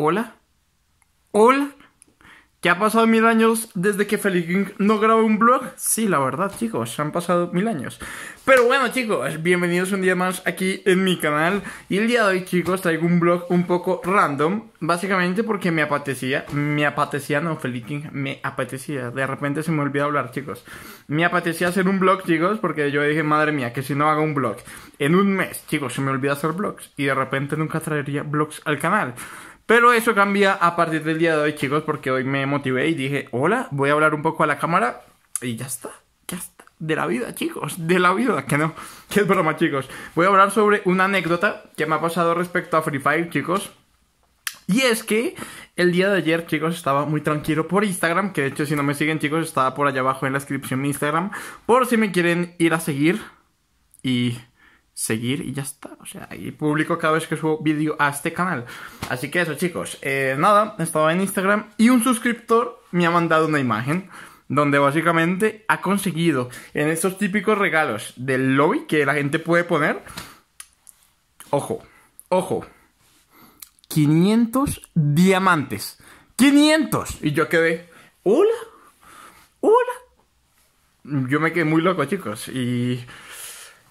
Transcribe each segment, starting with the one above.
Hola. Hola. ¿Qué ha pasado mil años desde que Feliking no grabó un blog? Sí, la verdad, chicos, han pasado mil años. Pero bueno, chicos, bienvenidos un día más aquí en mi canal. Y el día de hoy, chicos, traigo un blog un poco random. Básicamente porque me apetecía. Me apetecía, no, Feliking, me apetecía. De repente se me olvidó hablar, chicos. Me apetecía hacer un blog, chicos, porque yo dije, madre mía, que si no hago un blog en un mes, chicos, se me olvida hacer blogs. Y de repente nunca traería blogs al canal. Pero eso cambia a partir del día de hoy, chicos, porque hoy me motivé y dije, hola, voy a hablar un poco a la cámara y ya está, ya está. De la vida, chicos, de la vida, que no, que es broma, chicos. Voy a hablar sobre una anécdota que me ha pasado respecto a Free Fire, chicos. Y es que el día de ayer, chicos, estaba muy tranquilo por Instagram, que de hecho si no me siguen, chicos, estaba por allá abajo en la descripción mi Instagram, por si me quieren ir a seguir y seguir y ya está. O sea, y publico cada vez que subo vídeo a este canal. Así que eso, chicos. Eh, nada, estaba en Instagram y un suscriptor me ha mandado una imagen donde básicamente ha conseguido en estos típicos regalos del lobby que la gente puede poner. Ojo, ojo. 500 diamantes. 500. Y yo quedé, hola, hola. Yo me quedé muy loco, chicos. Y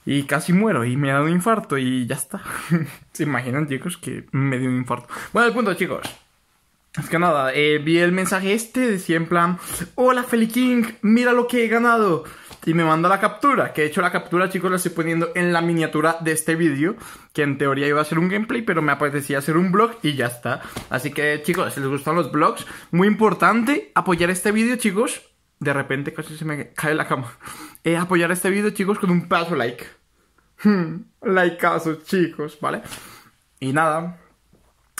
y casi muero y me ha dado un infarto y ya está. ¿Se imaginan, chicos, que me dio un infarto? Bueno, el punto, chicos. Es que nada, eh, vi el mensaje este, decía en plan, hola Feliking, mira lo que he ganado. Y me manda la captura, que he hecho la captura, chicos, la estoy poniendo en la miniatura de este vídeo, que en teoría iba a ser un gameplay, pero me apetecía hacer un vlog y ya está. Así que, chicos, si les gustan los vlogs, muy importante apoyar este vídeo, chicos. De repente casi se me cae la cama. Eh, apoyar este vídeo, chicos, con un paso like. Hmm, sus chicos, ¿vale? Y nada.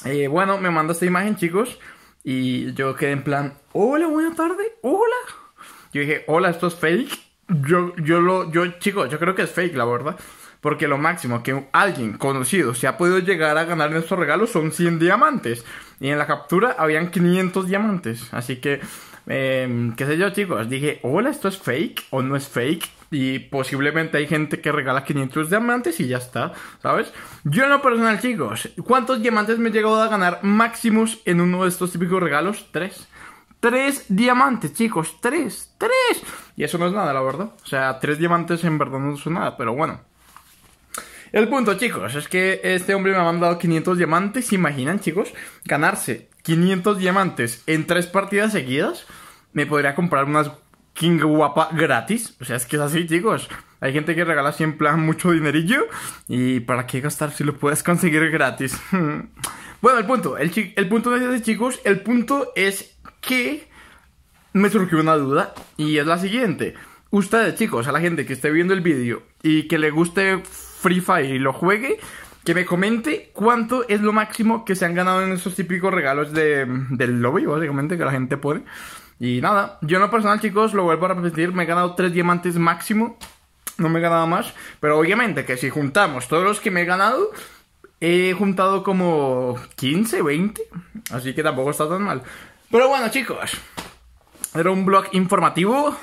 Eh, bueno, me manda esta imagen, chicos. Y yo quedé en plan, hola, buena tarde, hola. Yo dije, hola, esto es fake. Yo, yo lo, yo, chicos, yo creo que es fake, la verdad. Porque lo máximo que alguien conocido se ha podido llegar a ganar en estos regalos son 100 diamantes. Y en la captura habían 500 diamantes. Así que, em, qué sé yo, chicos. Dije, hola, esto es fake o no es fake. Y posiblemente hay gente que regala 500 diamantes y ya está, ¿sabes? Yo en lo personal, chicos, ¿cuántos diamantes me he llegado a ganar máximos en uno de estos típicos regalos? Tres. Tres diamantes, chicos, tres, tres. Y eso no es nada, la verdad. O sea, tres diamantes en verdad no son nada, pero bueno. El punto, chicos, es que este hombre me ha mandado 500 diamantes. imaginan, chicos? Ganarse 500 diamantes en tres partidas seguidas. Me podría comprar unas King Guapa gratis. O sea, es que es así, chicos. Hay gente que regala siempre mucho dinerillo y para qué gastar si lo puedes conseguir gratis. bueno, el punto, el, el punto no es este, chicos. El punto es que me surgió una duda y es la siguiente. Ustedes, chicos, a la gente que esté viendo el vídeo y que le guste Free Fire y lo juegue, que me comente cuánto es lo máximo que se han ganado en esos típicos regalos del lobby, básicamente, que la gente puede? Y nada, yo en lo personal, chicos, lo vuelvo a repetir, me he ganado 3 diamantes máximo. No me he ganado más. Pero obviamente que si juntamos todos los que me he ganado, he juntado como 15, 20. Así que tampoco está tan mal. Pero bueno, chicos. Era un blog informativo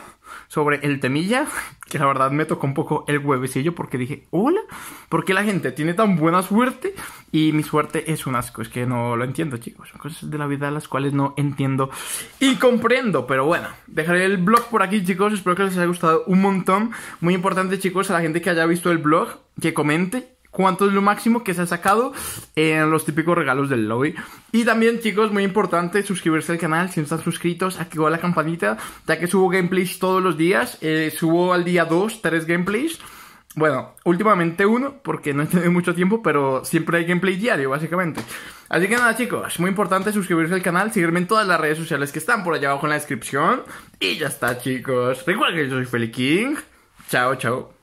sobre el temilla, que la verdad me tocó un poco el huevecillo porque dije, hola, ¿por qué la gente tiene tan buena suerte? Y mi suerte es un asco, es que no lo entiendo, chicos. Son cosas de la vida las cuales no entiendo y comprendo, pero bueno, dejaré el blog por aquí, chicos. Espero que les haya gustado un montón. Muy importante, chicos, a la gente que haya visto el blog, que comente cuánto es lo máximo que se ha sacado en los típicos regalos del lobby. Y también, chicos, muy importante suscribirse al canal si no están suscritos, activar la campanita, ya que subo gameplays todos los días. Eh, subo al día 2, 3 gameplays. Bueno, últimamente uno, porque no he tenido mucho tiempo, pero siempre hay gameplay diario, básicamente. Así que nada, chicos, muy importante suscribirse al canal, seguirme en todas las redes sociales que están por allá abajo en la descripción. Y ya está, chicos. Recuerden que yo soy Feli King. Chao, chao.